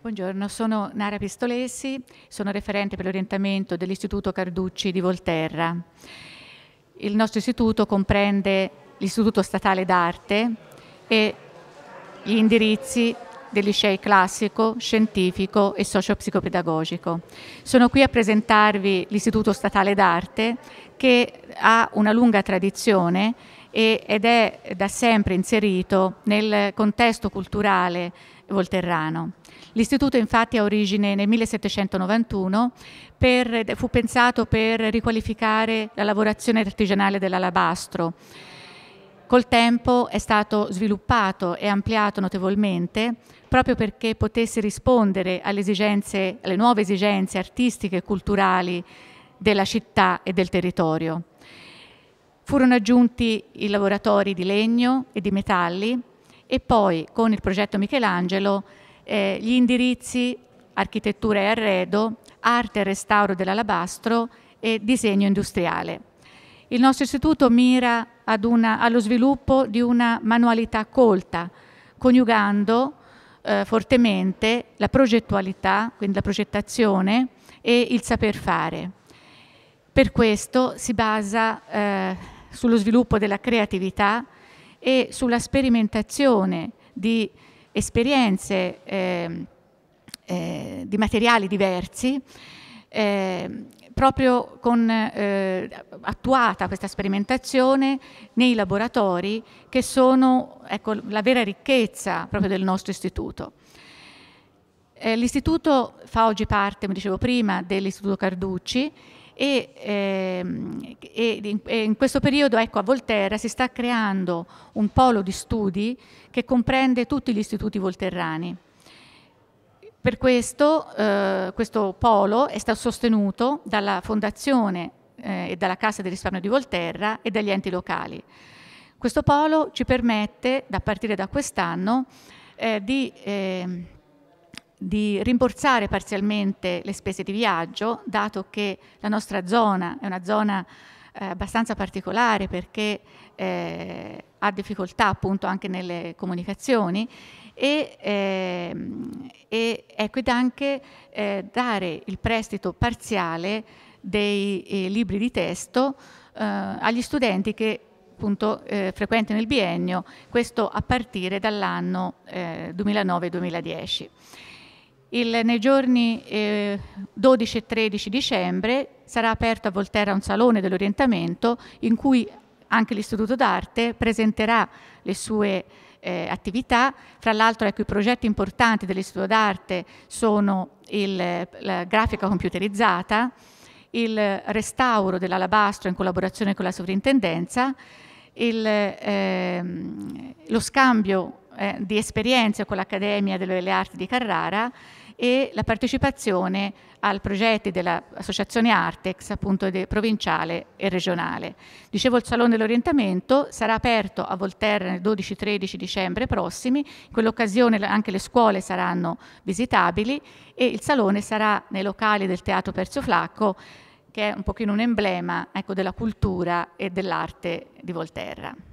Buongiorno, sono Nara Pistolesi, sono referente per l'orientamento dell'Istituto Carducci di Volterra. Il nostro istituto comprende l'Istituto Statale d'Arte e gli indirizzi del liceo classico, scientifico e socio-psicopedagogico. Sono qui a presentarvi l'Istituto Statale d'Arte che ha una lunga tradizione ed è da sempre inserito nel contesto culturale volterrano. L'istituto infatti ha origine nel 1791, per, fu pensato per riqualificare la lavorazione artigianale dell'alabastro. Col tempo è stato sviluppato e ampliato notevolmente proprio perché potesse rispondere alle, esigenze, alle nuove esigenze artistiche e culturali della città e del territorio. Furono aggiunti i lavoratori di legno e di metalli e poi con il progetto Michelangelo eh, gli indirizzi architettura e arredo, arte e restauro dell'alabastro e disegno industriale. Il nostro istituto mira una, allo sviluppo di una manualità colta, coniugando eh, fortemente la progettualità, quindi la progettazione, e il saper fare. Per questo si basa eh, sullo sviluppo della creatività e sulla sperimentazione di esperienze eh, eh, di materiali diversi, eh, proprio con, eh, attuata questa sperimentazione nei laboratori che sono ecco, la vera ricchezza proprio del nostro istituto. Eh, l'istituto fa oggi parte, come dicevo prima, dell'Istituto Carducci e, ehm, e, in, e, in, questo periodo ecco, a Volterra si sta creando un polo di studi che comprende tutti gli istituti volterrani. Per questo eh, questo polo è stato sostenuto dalla Fondazione eh, e dalla Cassa del risparmio di Volterra e dagli enti locali. Questo polo ci permette, da partire da quest'anno, eh, di ehm, di rimborsare parzialmente le spese di viaggio, dato che la nostra zona è una zona eh, abbastanza particolare perché eh, ha difficoltà appunto anche nelle comunicazioni e, ehm, eh, e Equidanche dare il prestito parziale dei eh, libri di testo eh, agli studenti che appunto eh, frequentano il biennio, questo a partire dall'anno eh, 2009-2010. Il, nei giorni eh, 12 e 13 dicembre sarà aperto a Volterra un salone dell'orientamento in cui anche l'Istituto d'Arte presenterà le sue eh, attività. Fra l'altro ecco, i progetti importanti dell'Istituto d'Arte sono il, la grafica computerizzata, il restauro dell'alabastro in collaborazione con la sovrintendenza, il, eh, lo scambio eh, di esperienze con l'Accademia delle Arti di Carrara e la partecipazione al progetto dell'Associazione Artex, appunto de, provinciale e regionale. Dicevo, il Salone dell'Orientamento sarà aperto a Volterra il 12-13 dicembre prossimi, in quell'occasione anche le scuole saranno visitabili e il Salone sarà nei locali del Teatro Percio Flacco, che è un pochino un emblema ecco, della cultura e dell'arte di Volterra.